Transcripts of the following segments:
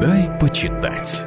Дай почитать.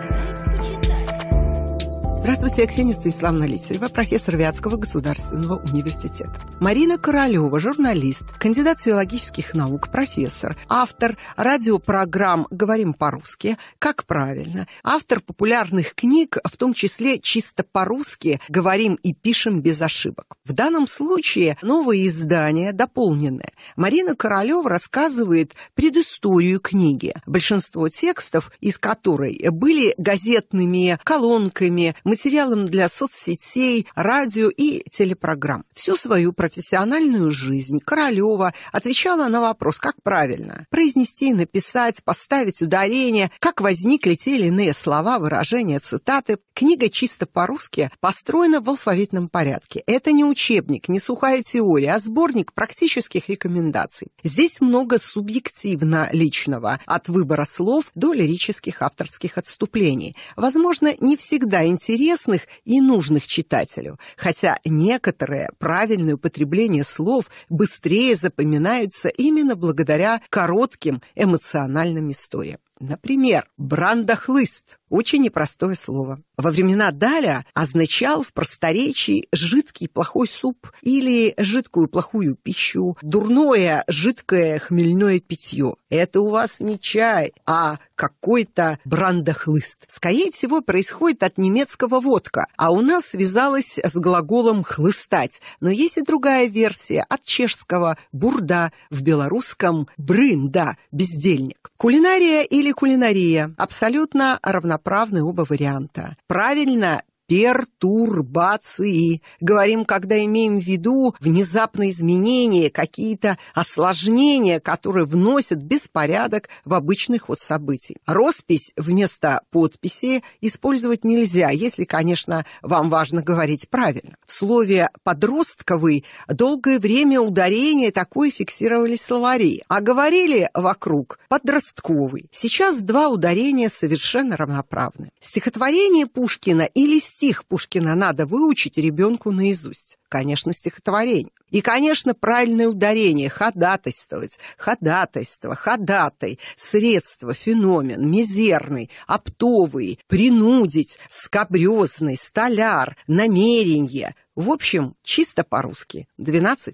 Здравствуйте, я Ксения Станиславовна Литерева, профессор Вятского государственного университета. Марина Королева, журналист, кандидат филологических наук, профессор, автор радиопрограмм «Говорим по-русски», «Как правильно», автор популярных книг, в том числе чисто по-русски «Говорим и пишем без ошибок». В данном случае новое издание, дополненное. Марина Королева рассказывает предысторию книги. Большинство текстов, из которой были газетными колонками, материалом для соцсетей, радио и телепрограмм. Всю свою профессиональную жизнь Королева отвечала на вопрос, как правильно произнести, написать, поставить ударение, как возникли те или иные слова, выражения, цитаты. Книга чисто по-русски построена в алфавитном порядке. Это не учебник, не сухая теория, а сборник практических рекомендаций. Здесь много субъективно личного, от выбора слов до лирических авторских отступлений. Возможно, не всегда интересно интересных и нужных читателю, хотя некоторые правильное употребление слов быстрее запоминаются именно благодаря коротким эмоциональным историям. Например, брандахлыст – очень непростое слово во времена Даля означал в просторечии жидкий плохой суп или жидкую плохую пищу, дурное жидкое хмельное питье. Это у вас не чай, а какой-то брандохлыст. Скорее всего, происходит от немецкого водка, а у нас связалось с глаголом «хлыстать». Но есть и другая версия от чешского «бурда», в белорусском «брында», «бездельник». Кулинария или кулинария – абсолютно равноправны оба варианта. Правильно пертурбации. Говорим, когда имеем в виду внезапные изменения, какие-то осложнения, которые вносят беспорядок в обычный ход событий. Роспись вместо подписи использовать нельзя, если, конечно, вам важно говорить правильно. В слове «подростковый» долгое время ударение такое фиксировали словари, а говорили вокруг «подростковый». Сейчас два ударения совершенно равноправны. Стихотворение Пушкина или стихотворение стих Пушкина надо выучить ребенку наизусть. Конечно, стихотворение. И, конечно, правильное ударение, ходатайствовать, ходатайство, ходатай, средство, феномен, мизерный, оптовый, принудить, скобрезный, столяр, намерение. В общем, чисто по-русски, 12+.